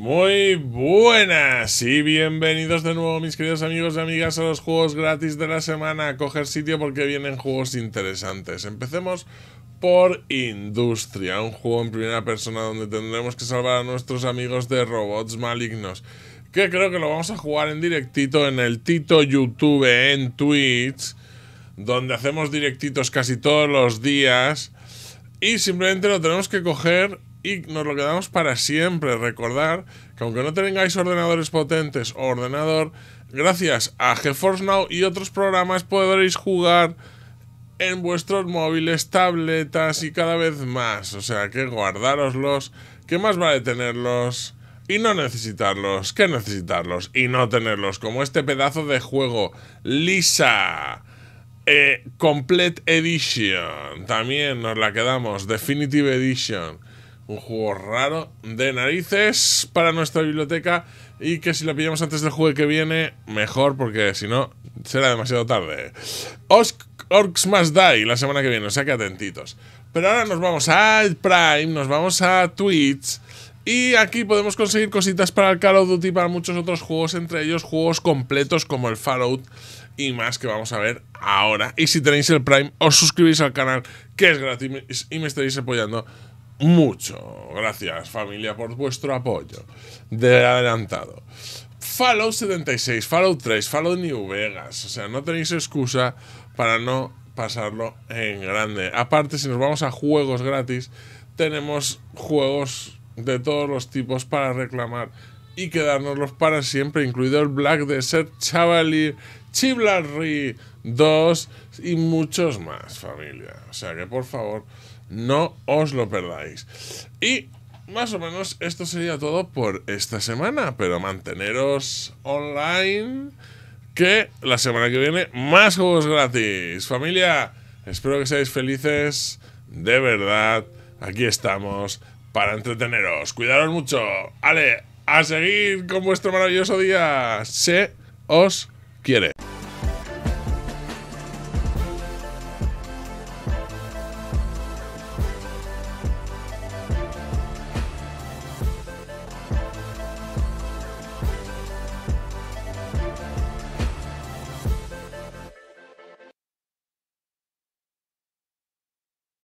Muy buenas y bienvenidos de nuevo mis queridos amigos y amigas a los juegos gratis de la semana. A coger sitio porque vienen juegos interesantes. Empecemos por Industria, un juego en primera persona donde tendremos que salvar a nuestros amigos de robots malignos. Que creo que lo vamos a jugar en directito en el Tito YouTube, en Twitch, donde hacemos directitos casi todos los días. Y simplemente lo tenemos que coger y nos lo quedamos para siempre. Recordar que aunque no tengáis ordenadores potentes o ordenador, gracias a GeForce Now y otros programas podréis jugar en vuestros móviles, tabletas y cada vez más. O sea que guardároslos, que más vale tenerlos y no necesitarlos, que necesitarlos y no tenerlos, como este pedazo de juego, Lisa. Eh, Complete Edition, también nos la quedamos, Definitive Edition un juego raro de narices para nuestra biblioteca y que si lo pillamos antes del juego que viene, mejor porque si no, será demasiado tarde. Orcs, Must Die la semana que viene, o sea que atentitos. Pero ahora nos vamos al Prime, nos vamos a Twitch y aquí podemos conseguir cositas para el Call of Duty, para muchos otros juegos, entre ellos juegos completos como el Fallout y más que vamos a ver ahora. Y si tenéis el Prime, os suscribís al canal que es gratis y me estaréis apoyando mucho. Gracias familia por vuestro apoyo. De adelantado. Fallout 76, Fallout 3, Fallout New Vegas. O sea, no tenéis excusa para no pasarlo en grande. Aparte, si nos vamos a juegos gratis, tenemos juegos de todos los tipos para reclamar y quedárnoslos para siempre, incluido el Black Desert chavalier Chiblarry 2 y muchos más, familia. O sea que por favor, no os lo perdáis. Y más o menos esto sería todo por esta semana, pero manteneros online que la semana que viene más juegos gratis. Familia, espero que seáis felices. De verdad, aquí estamos para entreteneros. Cuidaros mucho. Ale, a seguir con vuestro maravilloso día. Se os quiere.